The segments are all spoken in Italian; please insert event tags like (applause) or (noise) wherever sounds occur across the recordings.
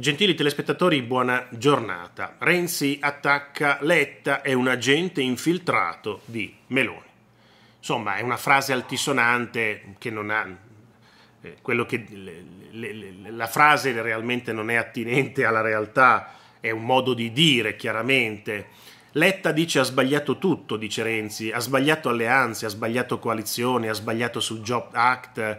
Gentili telespettatori, buona giornata. Renzi attacca Letta è un agente infiltrato di Meloni. Insomma, è una frase altisonante che non ha eh, quello che le, le, le, la frase realmente non è attinente alla realtà, è un modo di dire, chiaramente. Letta dice ha sbagliato tutto, dice Renzi, ha sbagliato alleanze, ha sbagliato coalizioni, ha sbagliato sul Job Act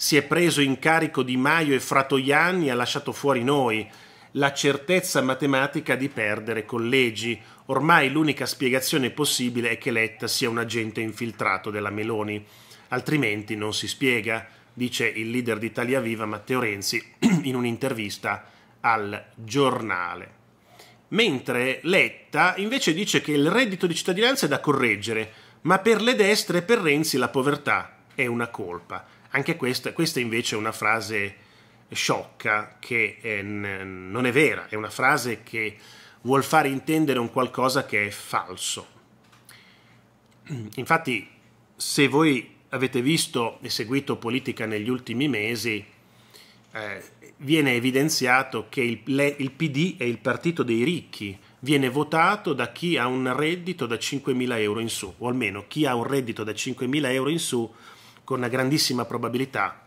si è preso in carico Di Maio e Fratoianni ha lasciato fuori noi, la certezza matematica di perdere collegi. Ormai l'unica spiegazione possibile è che Letta sia un agente infiltrato della Meloni, altrimenti non si spiega, dice il leader d'Italia Viva Matteo Renzi (clears throat) in un'intervista al giornale. Mentre Letta invece dice che il reddito di cittadinanza è da correggere, ma per le destre e per Renzi la povertà è una colpa. Anche questa, questa invece è una frase sciocca che è, non è vera, è una frase che vuol far intendere un qualcosa che è falso. Infatti, se voi avete visto e seguito politica negli ultimi mesi, eh, viene evidenziato che il, le, il, PD è il partito dei ricchi, viene votato da chi ha un reddito da 5.000 euro in su, o almeno chi ha un reddito da 5.000 euro in su con una grandissima probabilità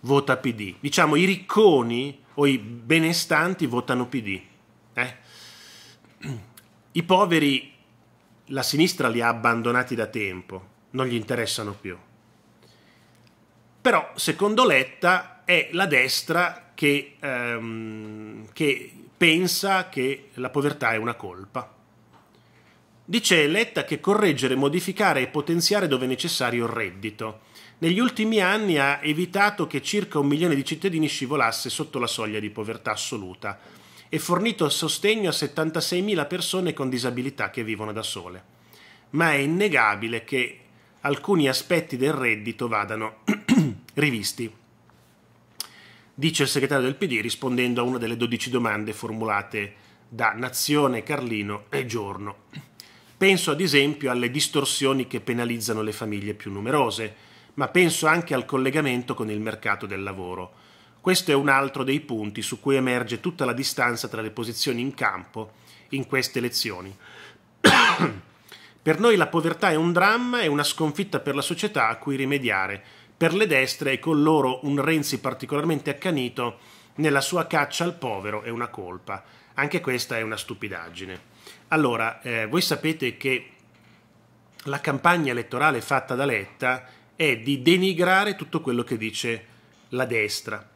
vota PD. Diciamo i ricconi o i benestanti votano PD. Eh? I poveri la sinistra li ha abbandonati da tempo, non gli interessano più. Però, secondo Letta, è la destra che, ehm, che pensa che la povertà è una colpa. Dice Letta che correggere, modificare e potenziare dove necessario il reddito. Negli ultimi anni ha evitato che circa un milione di cittadini scivolasse sotto la soglia di povertà assoluta e fornito sostegno a 76.000 persone con disabilità che vivono da sole. Ma è innegabile che alcuni aspetti del reddito vadano (clears throat) rivisti, dice il segretario del PD rispondendo a una delle 12 domande formulate da Nazione, Carlino e Giorno. Penso ad esempio alle distorsioni che penalizzano le famiglie più numerose, ma penso anche al collegamento con il mercato del lavoro. Questo è un altro dei punti su cui emerge tutta la distanza tra le posizioni in campo in queste elezioni. (coughs) per noi la povertà è un dramma e una sconfitta per la società a cui rimediare, per le destre e con loro un Renzi particolarmente accanito nella sua caccia al povero è una colpa. Anche questa è una stupidaggine. Allora, eh, voi sapete che la campagna elettorale fatta da Letta è di denigrare tutto quello che dice la destra.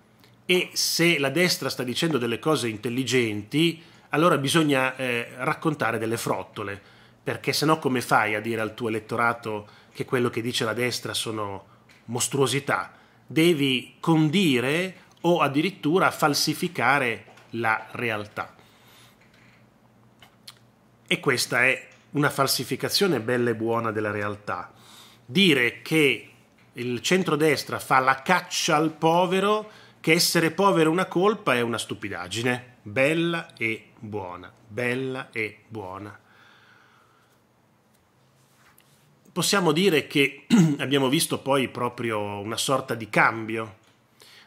E se la destra sta dicendo delle cose intelligenti, allora bisogna eh, raccontare delle frottole, perché sennò come fai a dire al tuo elettorato che quello che dice la destra sono mostruosità? Devi condire o addirittura falsificare la realtà. E questa è una falsificazione bella e buona della realtà. Dire che il centrodestra fa la caccia al povero, che essere povero è una colpa, è una stupidaggine. Bella e buona, bella e buona. Possiamo dire che (clears throat) abbiamo visto poi proprio una sorta di cambio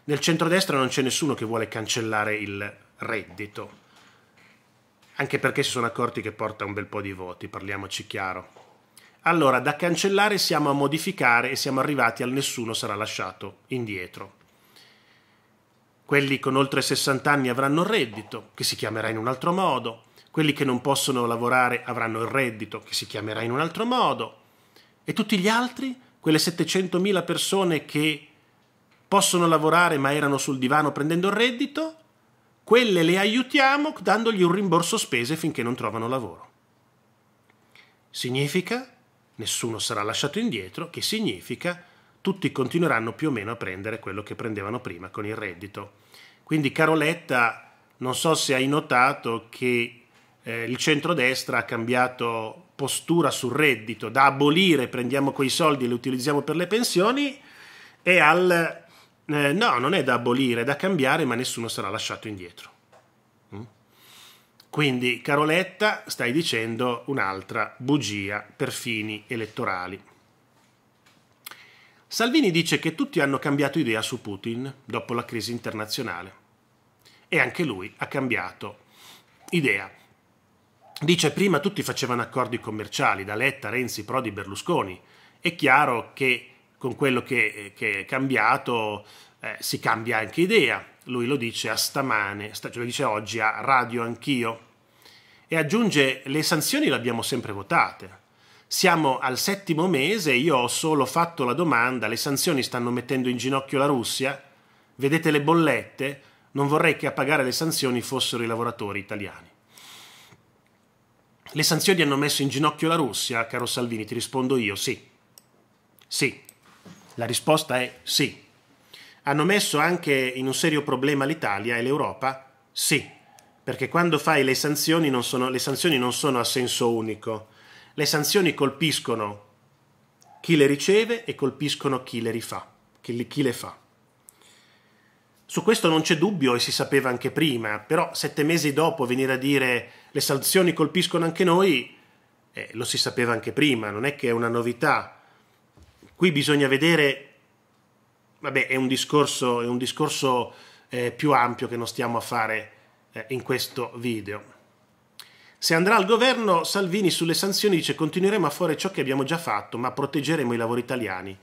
nel centrodestra non c'è nessuno che vuole cancellare il reddito, anche perché si sono accorti che porta un bel po' di voti, parliamoci chiaro. Allora, da cancellare siamo a modificare e siamo arrivati al nessuno sarà lasciato indietro. Quelli con oltre 60 anni avranno il reddito, che si chiamerà in un altro modo. Quelli che non possono lavorare avranno il reddito, che si chiamerà in un altro modo. E tutti gli altri, quelle 700.000 persone che possono lavorare ma erano sul divano prendendo il reddito, quelle le aiutiamo dandogli un rimborso spese finché non trovano lavoro. Significa, nessuno sarà lasciato indietro, che significa tutti continueranno più o meno a prendere quello che prendevano prima con il reddito. Quindi Caroletta, non so se hai notato che eh, il centrodestra ha cambiato postura sul reddito, da abolire prendiamo quei soldi e li utilizziamo per le pensioni, e al eh, no, non è da abolire, è da cambiare, ma nessuno sarà lasciato indietro. Mm? Quindi, Caroletta, stai dicendo un'altra bugia per fini elettorali. Salvini dice che tutti hanno cambiato idea su Putin dopo la crisi internazionale e anche lui ha cambiato idea. Dice prima tutti facevano accordi commerciali da Letta, Renzi, Prodi, Berlusconi. È chiaro che con quello che, che è cambiato eh, si cambia anche idea. Lui lo dice a stamane, cioè lo dice oggi a radio anch'io. E aggiunge, le sanzioni le abbiamo sempre votate. Siamo al settimo mese, io ho solo fatto la domanda, le sanzioni stanno mettendo in ginocchio la Russia, vedete le bollette, non vorrei che a pagare le sanzioni fossero i lavoratori italiani. Le sanzioni hanno messo in ginocchio la Russia, caro Salvini, ti rispondo io, sì. Sì, la risposta è sì. Hanno messo anche in un serio problema l'Italia e l'Europa? Sì, perché quando fai le sanzioni, sono, le sanzioni non sono a senso unico. Le sanzioni colpiscono chi le riceve e colpiscono chi le rifà, chi, chi le fa. Su questo non c'è dubbio e si sapeva anche prima, però sette mesi dopo venire a dire le sanzioni colpiscono anche noi, eh, lo si sapeva anche prima, non è che è una novità. Qui bisogna vedere, vabbè, è un discorso, è un discorso eh, più ampio che non stiamo a fare eh, in questo video. Se andrà al governo, Salvini sulle sanzioni dice continueremo a fare ciò che abbiamo già fatto, ma proteggeremo i lavori italiani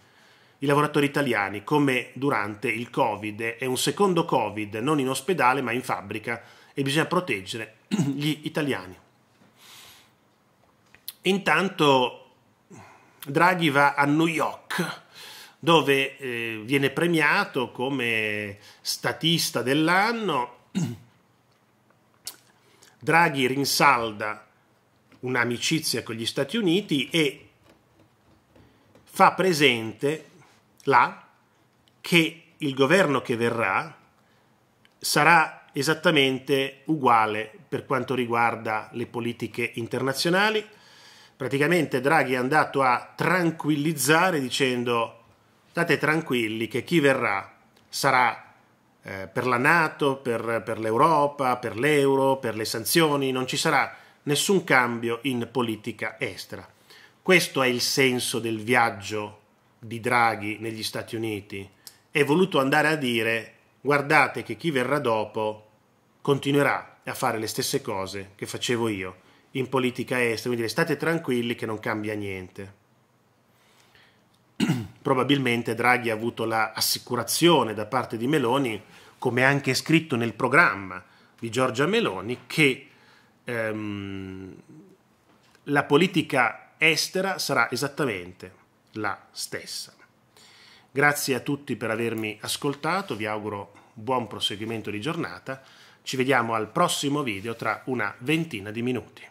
i lavoratori italiani, come durante il Covid, è un secondo Covid, non in ospedale ma in fabbrica e bisogna proteggere (clears throat) gli italiani. Intanto Draghi va a New York dove eh, viene premiato come statista dell'anno. (clears throat) Draghi rinsalda un'amicizia con gli Stati Uniti e fa presente là che il governo che verrà sarà esattamente uguale per quanto riguarda le politiche internazionali, praticamente Draghi è andato a tranquillizzare dicendo state tranquilli che chi verrà sarà eh, per la Nato, per, per l'Europa, per l'euro, per le sanzioni, non ci sarà nessun cambio in politica estera. Questo è il senso del viaggio di Draghi negli Stati Uniti. È voluto andare a dire guardate che chi verrà dopo continuerà a fare le stesse cose che facevo io in politica estera, quindi state tranquilli che non cambia niente. (clears throat) Probabilmente Draghi ha avuto l'assicurazione da parte di Meloni, come anche scritto nel programma di Giorgia Meloni, che ehm, la politica estera sarà esattamente la stessa. Grazie a tutti per avermi ascoltato, vi auguro buon proseguimento di giornata, ci vediamo al prossimo video tra una ventina di minuti.